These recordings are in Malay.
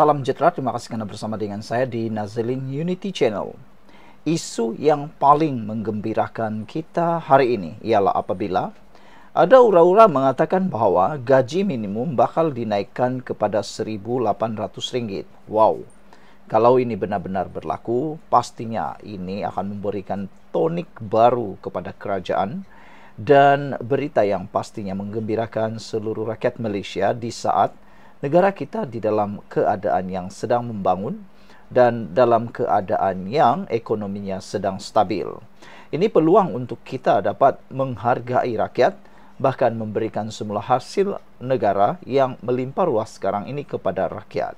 Salam sejahtera, terima kasih kerana bersama dengan saya di Nazilin Unity Channel. Isu yang paling menggembirakan kita hari ini ialah apabila ada ura-ura mengatakan bahawa gaji minimum bakal dinaikkan kepada RM1,800. Wow, kalau ini benar-benar berlaku, pastinya ini akan memberikan tonik baru kepada kerajaan dan berita yang pastinya menggembirakan seluruh rakyat Malaysia di saat ini negara kita di dalam keadaan yang sedang membangun dan dalam keadaan yang ekonominya sedang stabil. Ini peluang untuk kita dapat menghargai rakyat bahkan memberikan semula hasil negara yang melimpah ruah sekarang ini kepada rakyat.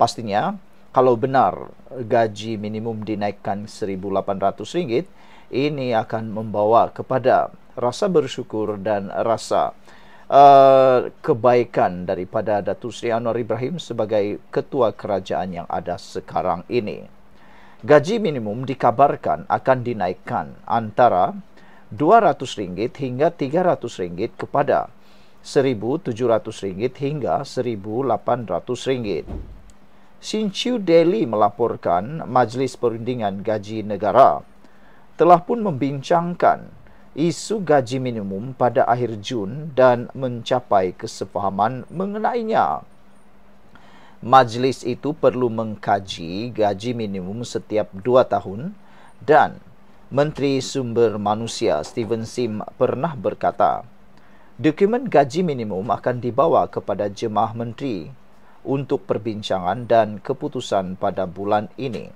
Pastinya, kalau benar gaji minimum dinaikkan RM1,800, ini akan membawa kepada rasa bersyukur dan rasa Uh, kebaikan daripada Datuk Seri Anwar Ibrahim sebagai ketua kerajaan yang ada sekarang ini. Gaji minimum dikabarkan akan dinaikkan antara RM200 hingga RM300 kepada RM1,700 hingga RM1,800. Sin Chiu Daily melaporkan Majlis Perundingan Gaji Negara telah pun membincangkan isu gaji minimum pada akhir Jun dan mencapai kesepahaman mengenainya. Majlis itu perlu mengkaji gaji minimum setiap dua tahun dan Menteri Sumber Manusia Steven Sim pernah berkata, dokumen gaji minimum akan dibawa kepada jemaah menteri untuk perbincangan dan keputusan pada bulan ini.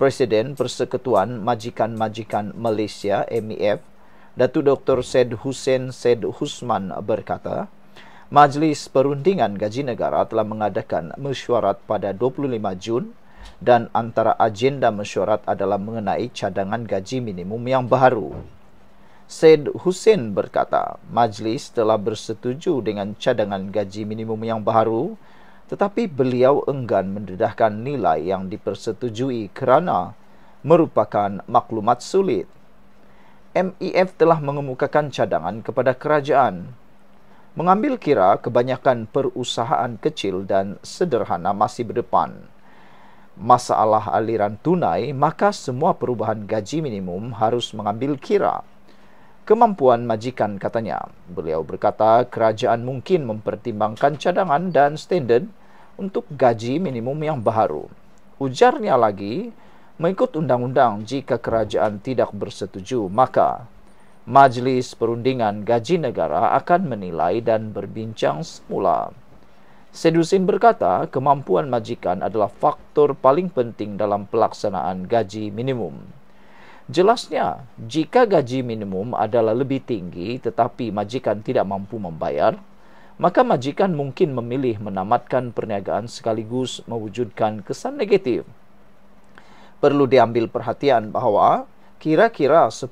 Presiden Persekutuan Majikan-Majikan Malaysia MEF Datu Dr. Said Hussein Said Husman berkata, Majlis Perundingan Gaji Negara telah mengadakan mesyuarat pada 25 Jun dan antara agenda mesyuarat adalah mengenai cadangan gaji minimum yang baru. Said Hussein berkata, majlis telah bersetuju dengan cadangan gaji minimum yang baru tetapi beliau enggan mendedahkan nilai yang dipersetujui kerana merupakan maklumat sulit. MEF telah mengemukakan cadangan kepada kerajaan. Mengambil kira kebanyakan perusahaan kecil dan sederhana masih berdepan. Masalah aliran tunai, maka semua perubahan gaji minimum harus mengambil kira. Kemampuan majikan katanya. Beliau berkata kerajaan mungkin mempertimbangkan cadangan dan standard untuk gaji minimum yang baru. Ujarnya lagi, mengikut undang-undang jika kerajaan tidak bersetuju maka Majlis Perundingan Gaji Negara akan menilai dan berbincang semula. Sedusin berkata, kemampuan majikan adalah faktor paling penting dalam pelaksanaan gaji minimum. Jelasnya, jika gaji minimum adalah lebih tinggi tetapi majikan tidak mampu membayar, maka majikan mungkin memilih menamatkan perniagaan sekaligus mewujudkan kesan negatif perlu diambil perhatian bahawa kira-kira 10%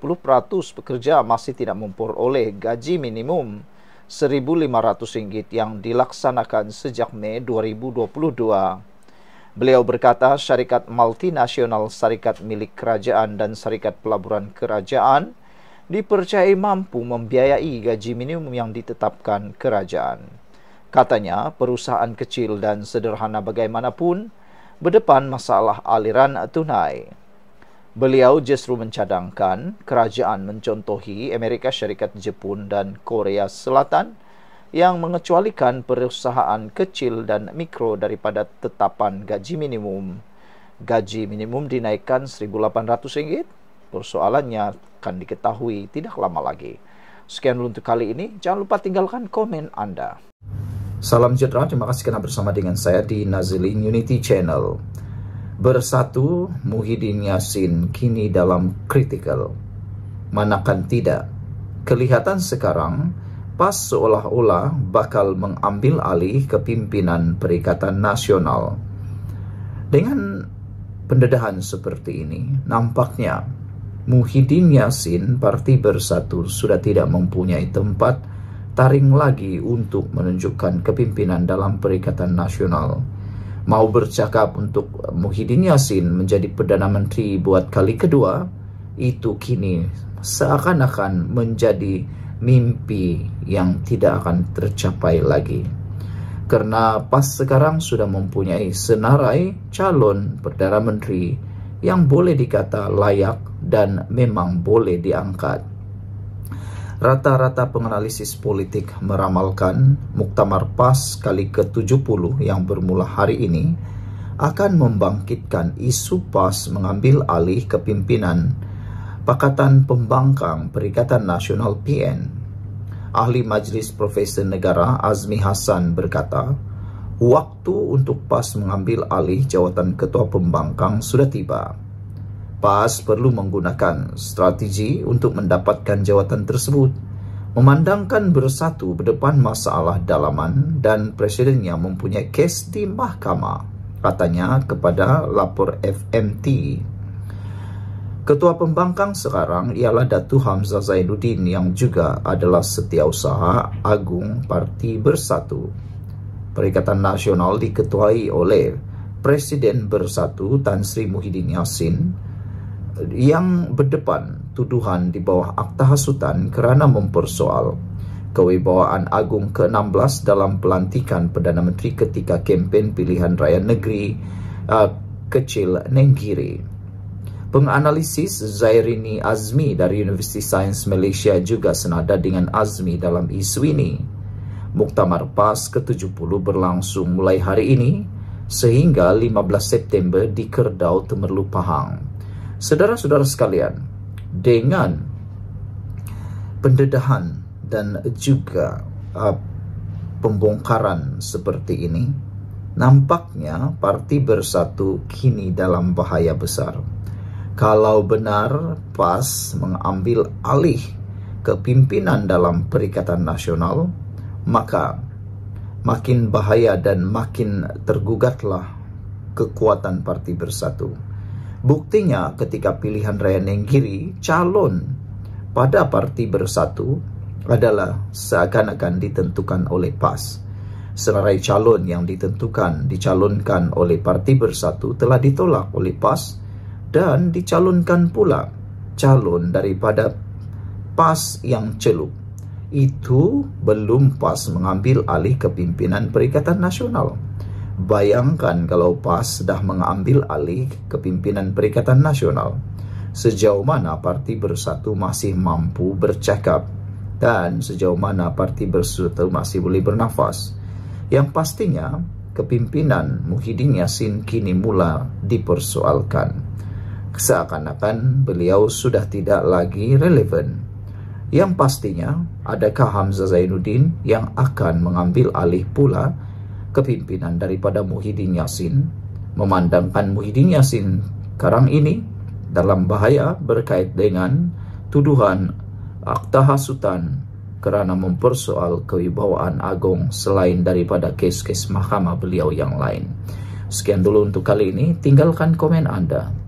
pekerja masih tidak memperoleh gaji minimum RM1,500 yang dilaksanakan sejak Mei 2022. Beliau berkata syarikat multinasional syarikat milik kerajaan dan syarikat pelaburan kerajaan dipercayai mampu membiayai gaji minimum yang ditetapkan kerajaan. Katanya perusahaan kecil dan sederhana bagaimanapun, berdepan masalah aliran tunai. Beliau justru mencadangkan kerajaan mencontohi Amerika Syarikat Jepun dan Korea Selatan yang mengecualikan perusahaan kecil dan mikro daripada tetapan gaji minimum. Gaji minimum dinaikkan RM1,800. Persoalannya akan diketahui tidak lama lagi. Sekian untuk kali ini. Jangan lupa tinggalkan komen Anda. Salam sejahtera, terima kasih karena bersama dengan saya di Nazilin Unity Channel. Bersatu Muhyiddin Yassin kini dalam critical. Manakan tidak, kelihatan sekarang PAS seolah-olah bakal mengambil alih kepimpinan Perikatan Nasional. Dengan pendedahan seperti ini, nampaknya Muhyiddin Yassin Parti Bersatu sudah tidak mempunyai tempat taring lagi untuk menunjukkan kepimpinan dalam Perikatan Nasional. Mau bercakap untuk Muhyiddin Yassin menjadi Perdana Menteri buat kali kedua, itu kini seakan-akan menjadi mimpi yang tidak akan tercapai lagi. kerana PAS sekarang sudah mempunyai senarai calon Perdana Menteri yang boleh dikata layak dan memang boleh diangkat. Rata-rata penganalisis politik meramalkan Muktamar PAS kali ke-70 yang bermula hari ini akan membangkitkan isu PAS mengambil alih kepimpinan Pakatan Pembangkang Perikatan Nasional PN. Ahli Majlis Profesor Negara Azmi Hasan berkata, waktu untuk PAS mengambil alih jawatan Ketua Pembangkang sudah tiba. PAS perlu menggunakan strategi untuk mendapatkan jawatan tersebut. Memandangkan bersatu berdepan masalah dalaman dan presiden yang mempunyai kes di mahkamah, katanya kepada lapor FMT. Ketua pembangkang sekarang ialah Datu Hamzah Zainuddin yang juga adalah setiausaha agung Parti Bersatu. Perikatan Nasional diketuai oleh Presiden Bersatu Tan Sri Muhyiddin Yassin, yang berdepan tuduhan di bawah Akta Hasutan kerana mempersoal kewibawaan agung ke-16 dalam pelantikan Perdana Menteri ketika kempen pilihan raya negeri uh, kecil Nenggiri. Penganalisis Zairini Azmi dari Universiti Sains Malaysia juga senada dengan Azmi dalam isu ini. Muktamar PAS ke-70 berlangsung mulai hari ini sehingga 15 September di Kerdau Temerlu Pahang, Saudara-saudara sekalian, dengan pendedahan dan juga uh, pembongkaran seperti ini, nampaknya Parti Bersatu kini dalam bahaya besar. Kalau benar PAS mengambil alih kepimpinan dalam Perikatan Nasional, maka makin bahaya dan makin tergugatlah kekuatan Parti Bersatu. Buktinya ketika pilihan raya Giri calon pada parti bersatu adalah seakan-akan ditentukan oleh PAS. Senarai calon yang ditentukan dicalonkan oleh parti bersatu telah ditolak oleh PAS dan dicalonkan pula calon daripada PAS yang celup. Itu belum PAS mengambil alih kepimpinan Perikatan Nasional. Bayangkan kalau PAS sudah mengambil alih kepimpinan Perikatan Nasional, sejauh mana Parti Bersatu masih mampu bercakap dan sejauh mana Parti Bersatu masih boleh bernafas. Yang pastinya, kepimpinan Muhyiddin Yassin kini mula dipersoalkan. Seakan-akan beliau sudah tidak lagi relevan. Yang pastinya, adakah Hamzah Zainuddin yang akan mengambil alih pula kepimpinan daripada Muhyiddin Yassin memandangkan Muhyiddin Yassin sekarang ini dalam bahaya berkait dengan tuduhan akta hasutan kerana mempersoal kewibawaan agung selain daripada kes-kes mahkamah beliau yang lain. Sekian dulu untuk kali ini, tinggalkan komen anda.